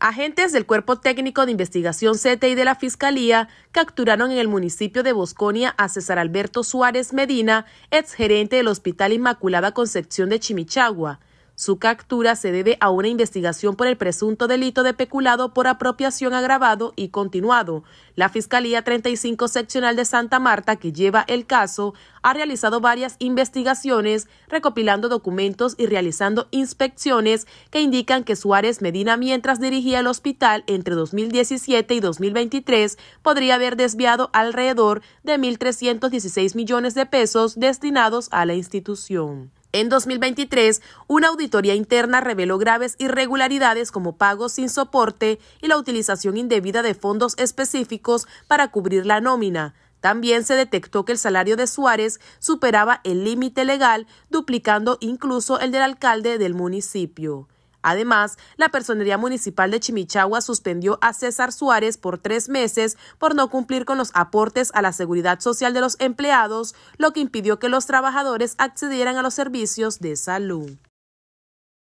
Agentes del Cuerpo Técnico de Investigación y de la Fiscalía capturaron en el municipio de Bosconia a César Alberto Suárez Medina, exgerente del Hospital Inmaculada Concepción de Chimichagua, su captura se debe a una investigación por el presunto delito de peculado por apropiación agravado y continuado. La Fiscalía 35 Seccional de Santa Marta, que lleva el caso, ha realizado varias investigaciones, recopilando documentos y realizando inspecciones que indican que Suárez Medina, mientras dirigía el hospital entre 2017 y 2023, podría haber desviado alrededor de 1.316 millones de pesos destinados a la institución. En 2023, una auditoría interna reveló graves irregularidades como pagos sin soporte y la utilización indebida de fondos específicos para cubrir la nómina. También se detectó que el salario de Suárez superaba el límite legal, duplicando incluso el del alcalde del municipio. Además, la Personería Municipal de Chimichagua suspendió a César Suárez por tres meses por no cumplir con los aportes a la seguridad social de los empleados, lo que impidió que los trabajadores accedieran a los servicios de salud.